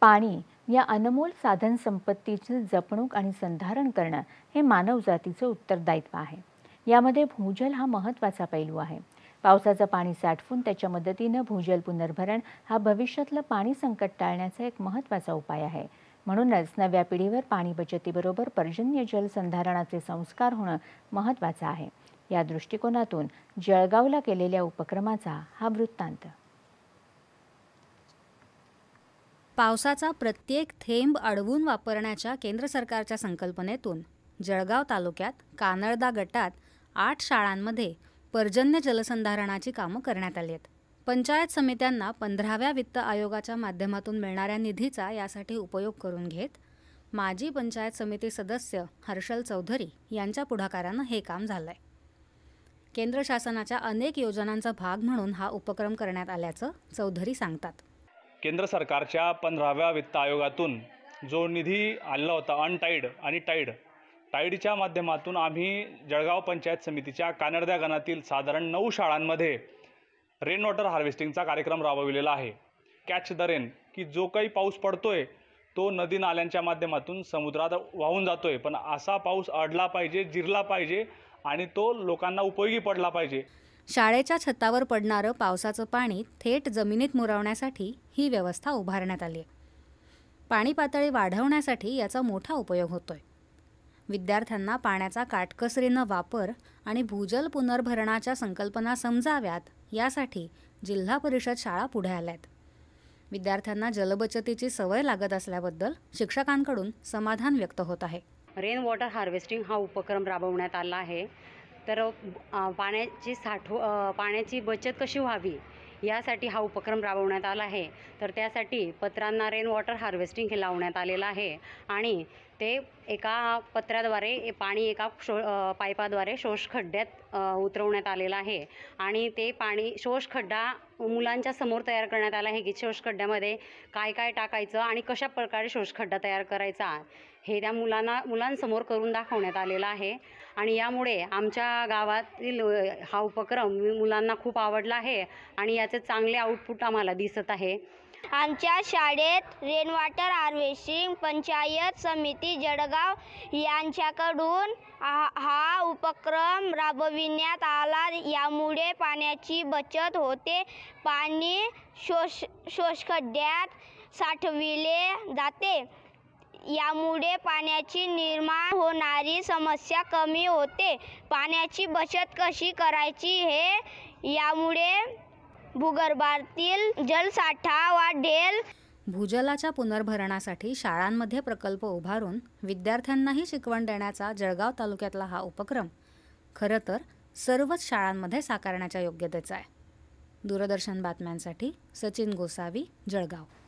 पाणी या अनमोल साधनसंपत्तीची जपणूक आणि संधारण करणं हे मानवजातीचं उत्तरदायित्व आहे यामध्ये भूजल हा महत्त्वाचा पैलू आहे पावसाचं पाणी साठवून त्याच्या मदतीनं भूजल पुनर्भरण हा भविष्यातलं पाणी संकट टाळण्याचा एक महत्त्वाचा उपाय आहे म्हणूनच नव्या पिढीवर पाणी बचतीबरोबर पर्जन्य जल संधारणाचे संस्कार होणं महत्त्वाचं आहे या दृष्टिकोनातून जळगावला केलेल्या उपक्रमाचा हा वृत्तांत पावसाचा प्रत्येक थेंब अडवून वापरण्याच्या केंद्र सरकारच्या संकल्पनेतून जळगाव तालुक्यात कानळदा गटात आठ शाळांमध्ये पर्जन्य जलसंधारणाची कामं करण्यात आली आहेत पंचायत समित्यांना पंधराव्या वित्त आयोगाच्या माध्यमातून मिळणाऱ्या निधीचा यासाठी उपयोग करून घेत माजी पंचायत समिती सदस्य हर्षल चौधरी यांच्या पुढाकारानं हे काम झालं आहे केंद्र शासनाच्या अनेक योजनांचा भाग म्हणून हा उपक्रम करण्यात आल्याचं चौधरी सांगतात केंद्र सरकारच्या पंधराव्या वित्त आयोगातून जो निधी आणला होता अनटाईड आणि टाईड टाईडच्या माध्यमातून आम्ही जळगाव पंचायत समितीच्या कानडद्या गणातील साधारण नऊ शाळांमध्ये रेन वॉटर हार्वेस्टिंगचा कार्यक्रम राबविलेला आहे कॅच द रेन की जो काही पाऊस पडतोय तो नदी नाल्यांच्या माध्यमातून समुद्रात वाहून जातोय पण असा पाऊस अडला पाहिजे जिरला पाहिजे आणि तो लोकांना उपयोगी पडला पाहिजे शाळेच्या छतावर पडणारं पावसाचं पाणी थेट जमिनीत मुरवण्यासाठी ही व्यवस्था उभारण्यात आली आहे पाणी पातळी वाढवण्यासाठी याचा मोठा उपयोग होतोय विद्यार्थ्यांना पाण्याचा काटकसरीनं वापर आणि भूजल पुनर्भरणाच्या संकल्पना समजाव्यात यासाठी जिल्हा परिषद शाळा पुढे आल्यात विद्यार्थ्यांना जलबचतीची सवय लागत असल्याबद्दल शिक्षकांकडून समाधान व्यक्त होत आहे रेन वॉटर हार्वेस्टिंग हा उपक्रम राबवण्यात आला आहे तर पाण्याची साठव पाण्याची बचत कशी व्हावी यासाठी हा उपक्रम राबवण्यात आला आहे तर त्यासाठी पत्रांना रेन वॉटर हार्वेस्टिंग हे लावण्यात आलेलं आहे आणि ते एका पत्राद्वारे पाणी एका शो पाईपाद्वारे शोषखड्ड्यात उतरवण्यात आलेलं आहे आणि ते पाणी शोष खड्डा मुलांच्या समोर तयार करण्यात आला आहे की शोष खड्ड्यामध्ये काय काय टाकायचं आणि कशा प्रकारे शोष खड्डा तयार करायचा हे त्या मुलांना मुलांसमोर करून दाखवण्यात आलेलं आहे आणि यामुळे आमच्या गावातील हा उपक्रम मुलांना खूप आवडला आहे आणि याचे चांगले आउटपुट आम्हाला दिसत आहे आमच्या शाळेत रेनवॉटर हार्वेस्टिंग पंचायत समिती जळगाव यांच्याकडून हा उपक्रम राबविण्यात आला यामुळे पाण्याची बचत होते पाणी शोष शोषखड्ड्यात साठविले जाते यामुळे पाण्याची निर्माण होणारी समस्या कमी होते पाण्याची बचत कशी करायची हे यामुळे भूगर्भातील जलसाठा वाढेल भूजलाच्या पुनर्भरणासाठी शाळांमध्ये प्रकल्प उभारून विद्यार्थ्यांनाही शिकवण देण्याचा जळगाव तालुक्यातला हा उपक्रम खरं तर सर्वच शाळांमध्ये साकारण्याच्या योग्यतेचा आहे दूरदर्शन बातम्यांसाठी सचिन गोसावी जळगाव